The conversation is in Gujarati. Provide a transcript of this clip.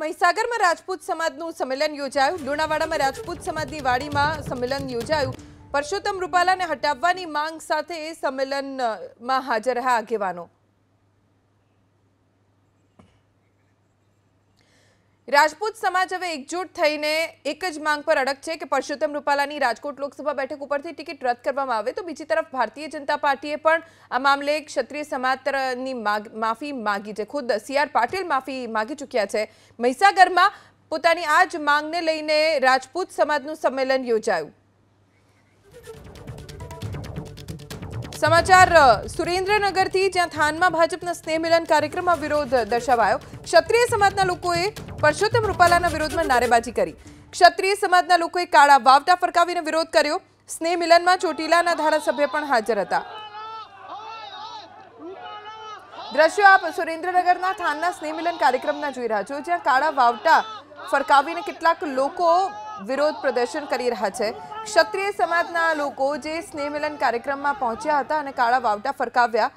મહીસાગરમાં રાજપૂત સમાજનું સંમેલન યોજાયું લુણાવાડામાં રાજપૂત સમાજની વાડીમાં સંમેલન યોજાયું પરસોત્તમ રૂપાલાને હટાવવાની માંગ સાથે એ સંમેલનમાં હાજર રહ્યા આગેવાનો રાજપૂત સમાજ હવે એકજૂટ થઈને એક જ માંગ પર અડક છે કે પરશુતમ રૂપલાની રાજકોટ લોકસભા બેઠક ઉપરથી ટિકિટ રદ કરવામાં આવે તો બીજી તરફ ભારતીય જનતા પાર્ટીએ પણ આ મામલે ક્ષત્રિય સમાત્રની માફી માગી જે ખુદ એસ આર પટેલ માફી માંગી ચૂક્યા છે મૈસાગરમા પોતાની આજ માંગ લેઈને રાજપૂત સમાજનું સંમેલન યોજાયું સમાચાર સુરેન્દ્રનગરથી જ્યાં થાનમાં ભાજપના સ્નેહ મિલન કાર્યક્રમમાં વિરોધ દર્શાવાયો ક્ષત્રિય સમાજના લોકોએ પરસોત્તમ રૂપાલાના વિરોધમાં નારેબાજી કરી ક્ષત્રિય સમાજના લોકોએ કાળા વાવટા ફરકાવીને વિરોધ કર્યો સ્નેહ મિલનમાં ચોટીલાના ધારાસભ્ય પણ હાજર હતા દ્રશ્યો આપ સુરેન્દ્રનગરના થાનના સ્નેહ મિલન કાર્યક્રમના જોઈ રહ્યા છો જ્યાં કાળા વાવટા ફરકાવીને કેટલાક લોકો વિરોધ પ્રદર્શન કરી રહ્યા છે ક્ષત્રિય સમાજના લોકો જે સ્નેહમિલન કાર્યક્રમમાં પહોંચ્યા હતા અને કાળા વાવટા ફરકાવ્યા